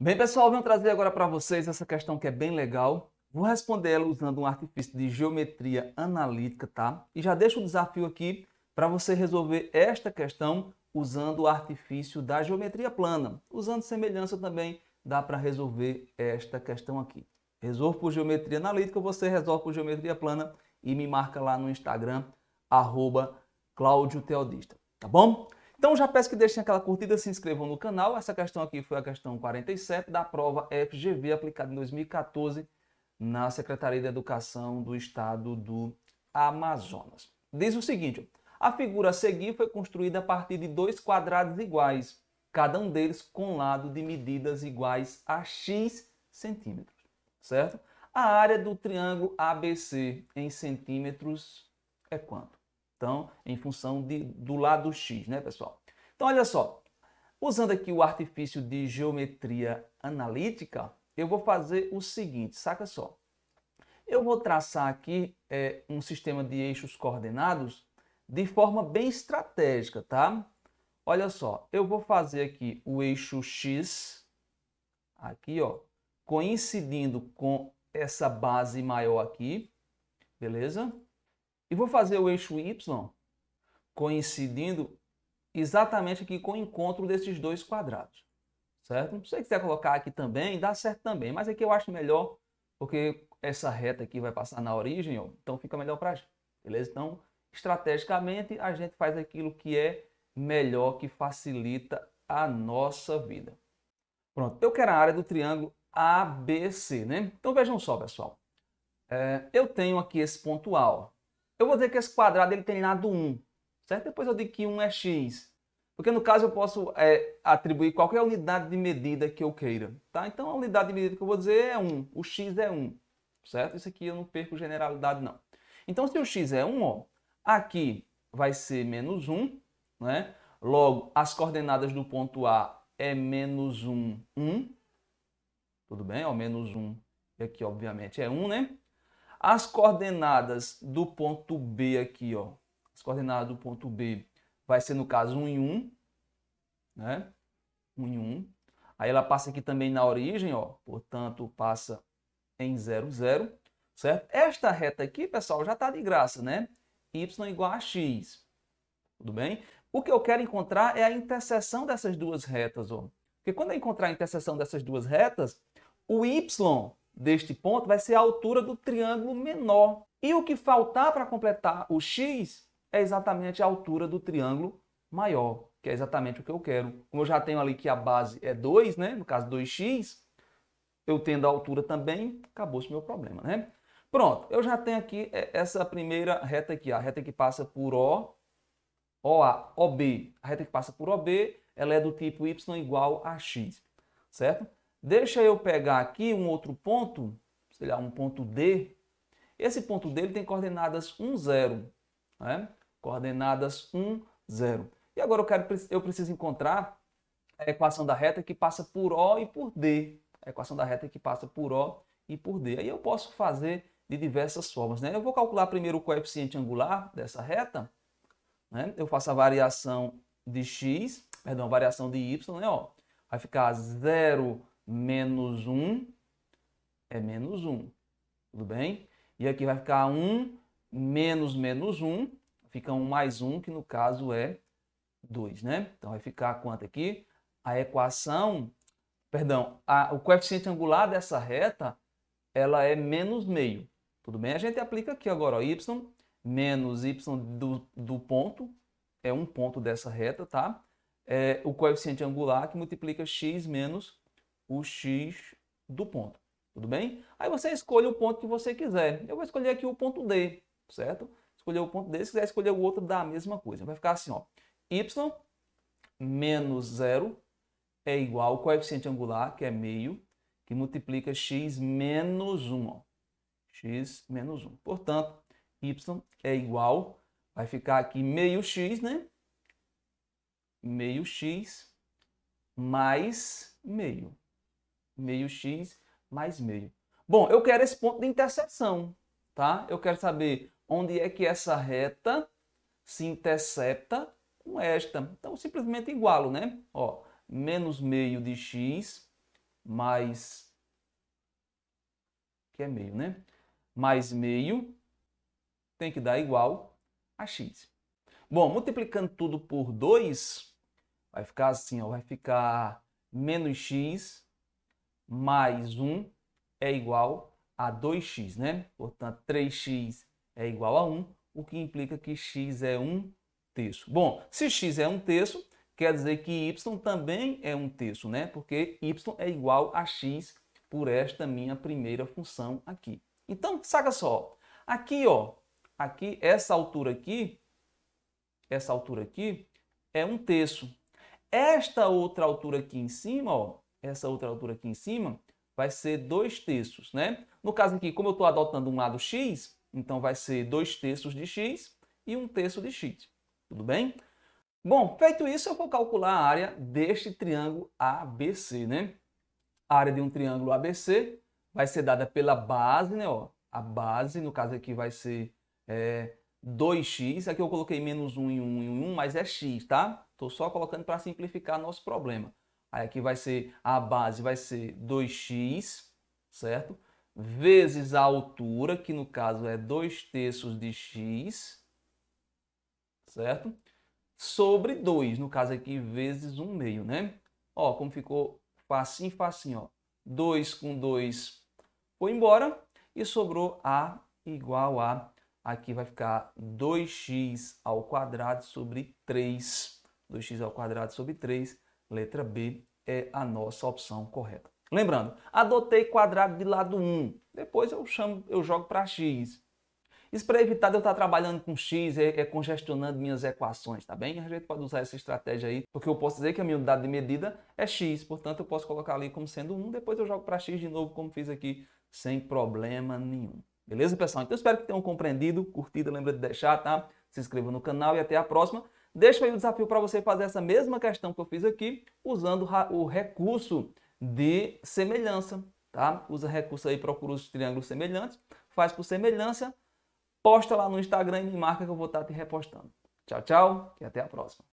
Bem, pessoal, venho trazer agora para vocês essa questão que é bem legal. Vou responder ela usando um artifício de geometria analítica, tá? E já deixo o desafio aqui para você resolver esta questão usando o artifício da geometria plana. Usando semelhança também dá para resolver esta questão aqui. Resolvo por geometria analítica, você resolve por geometria plana e me marca lá no Instagram, arroba Teodista, tá bom? Então já peço que deixem aquela curtida, se inscrevam no canal. Essa questão aqui foi a questão 47 da prova FGV aplicada em 2014 na Secretaria de Educação do Estado do Amazonas. Diz o seguinte: a figura a seguir foi construída a partir de dois quadrados iguais, cada um deles com lado de medidas iguais a x centímetros, certo? A área do triângulo ABC em centímetros é quanto? Então, em função de, do lado X, né, pessoal? Então, olha só. Usando aqui o artifício de geometria analítica, eu vou fazer o seguinte, saca só. Eu vou traçar aqui é, um sistema de eixos coordenados de forma bem estratégica, tá? Olha só, eu vou fazer aqui o eixo X, aqui ó, coincidindo com essa base maior aqui, beleza? E vou fazer o eixo Y coincidindo exatamente aqui com o encontro desses dois quadrados. Certo? Se você quiser colocar aqui também, dá certo também. Mas aqui eu acho melhor, porque essa reta aqui vai passar na origem, ó, então fica melhor para a gente. Beleza? Então, estrategicamente, a gente faz aquilo que é melhor, que facilita a nossa vida. Pronto, eu quero a área do triângulo ABC, né? Então vejam só, pessoal. É, eu tenho aqui esse ponto A, ó. Eu vou dizer que esse quadrado ele tem lado 1, certo? Depois eu digo que 1 é x. Porque no caso eu posso é, atribuir qualquer unidade de medida que eu queira, tá? Então a unidade de medida que eu vou dizer é 1, o x é 1, certo? Isso aqui eu não perco generalidade não. Então se o x é 1, ó, aqui vai ser menos 1, né? Logo, as coordenadas do ponto A é menos 1, 1. Tudo bem? Ó, menos 1. aqui, obviamente, é 1, né? As coordenadas do ponto B aqui, ó. As coordenadas do ponto B vai ser, no caso, 1 em 1, né? 1 em 1. Aí ela passa aqui também na origem, ó. Portanto, passa em 0, 0. Certo? Esta reta aqui, pessoal, já está de graça, né? Y igual a X. Tudo bem? O que eu quero encontrar é a interseção dessas duas retas, ó. Porque quando eu encontrar a interseção dessas duas retas, o y deste ponto vai ser a altura do triângulo menor. E o que faltar para completar o x é exatamente a altura do triângulo maior, que é exatamente o que eu quero. Como eu já tenho ali que a base é 2, né? no caso 2x, eu tendo a altura também, acabou-se o meu problema. Né? Pronto, eu já tenho aqui é, essa primeira reta aqui, a reta que passa por O, OA, OB. A reta que passa por OB, ela é do tipo y igual a x, certo? Deixa eu pegar aqui um outro ponto, sei lá, um ponto D. Esse ponto D ele tem coordenadas 1, 0. Né? Coordenadas 1, 0. E agora eu, quero, eu preciso encontrar a equação da reta que passa por O e por D. A equação da reta que passa por O e por D. Aí eu posso fazer de diversas formas. Né? Eu vou calcular primeiro o coeficiente angular dessa reta. Né? Eu faço a variação de x, perdão, variação de y, né? Ó, vai ficar 0 menos 1 é menos 1, tudo bem? E aqui vai ficar 1 menos menos 1, fica 1 mais 1, que no caso é 2, né? Então vai ficar quanto aqui? A equação, perdão, a, o coeficiente angular dessa reta, ela é menos meio, tudo bem? A gente aplica aqui agora, ó, y menos y do, do ponto, é um ponto dessa reta, tá? É o coeficiente angular que multiplica x menos o x do ponto. Tudo bem? Aí você escolhe o ponto que você quiser. Eu vou escolher aqui o ponto D, certo? Escolher o ponto D, se quiser escolher o outro, dá a mesma coisa. Vai ficar assim, ó. Y menos zero é igual ao coeficiente angular, que é meio, que multiplica x menos 1, ó. x menos 1. Portanto, y é igual, vai ficar aqui meio x, né? Meio x mais meio meio x mais meio. Bom, eu quero esse ponto de interseção, tá? Eu quero saber onde é que essa reta se intercepta com esta. Então, simplesmente igualo, né? Ó, menos meio de x mais... que é meio, né? Mais meio tem que dar igual a x. Bom, multiplicando tudo por 2, vai ficar assim, ó, vai ficar menos x mais 1 é igual a 2x, né? Portanto, 3x é igual a 1, o que implica que x é 1 terço. Bom, se x é 1 terço, quer dizer que y também é 1 terço, né? Porque y é igual a x por esta minha primeira função aqui. Então, saca só. Aqui, ó, aqui, essa altura aqui, essa altura aqui é 1 terço. Esta outra altura aqui em cima, ó, essa outra altura aqui em cima, vai ser 2 terços, né? No caso aqui, como eu estou adotando um lado x, então vai ser 2 terços de x e 1 um terço de x, tudo bem? Bom, feito isso, eu vou calcular a área deste triângulo ABC, né? A área de um triângulo ABC vai ser dada pela base, né? Ó, a base, no caso aqui, vai ser é, 2x. Aqui eu coloquei menos 1 e 1 e 1, mas é x, tá? Estou só colocando para simplificar nosso problema. Aí aqui vai ser a base, vai ser 2x, certo? Vezes a altura, que no caso é 2 terços de x, certo? Sobre 2, no caso aqui, vezes 1 um meio, né? Ó, como ficou facinho, facinho, ó. 2 com 2 foi embora e sobrou a igual a, aqui vai ficar 2x ao quadrado sobre 3, 2x ao quadrado sobre 3, Letra B é a nossa opção correta. Lembrando, adotei quadrado de lado 1, depois eu chamo, eu jogo para x. Isso para evitar de eu estar trabalhando com x, é, é, congestionando minhas equações, tá bem? A gente pode usar essa estratégia aí, porque eu posso dizer que a minha unidade de medida é x, portanto eu posso colocar ali como sendo 1, depois eu jogo para x de novo, como fiz aqui, sem problema nenhum. Beleza, pessoal? Então espero que tenham compreendido, curtida, lembra de deixar, tá? Se inscreva no canal e até a próxima. Deixa aí o desafio para você fazer essa mesma questão que eu fiz aqui, usando o recurso de semelhança, tá? Usa recurso aí, procura os triângulos semelhantes, faz por semelhança, posta lá no Instagram e me marca que eu vou estar tá te repostando. Tchau, tchau e até a próxima.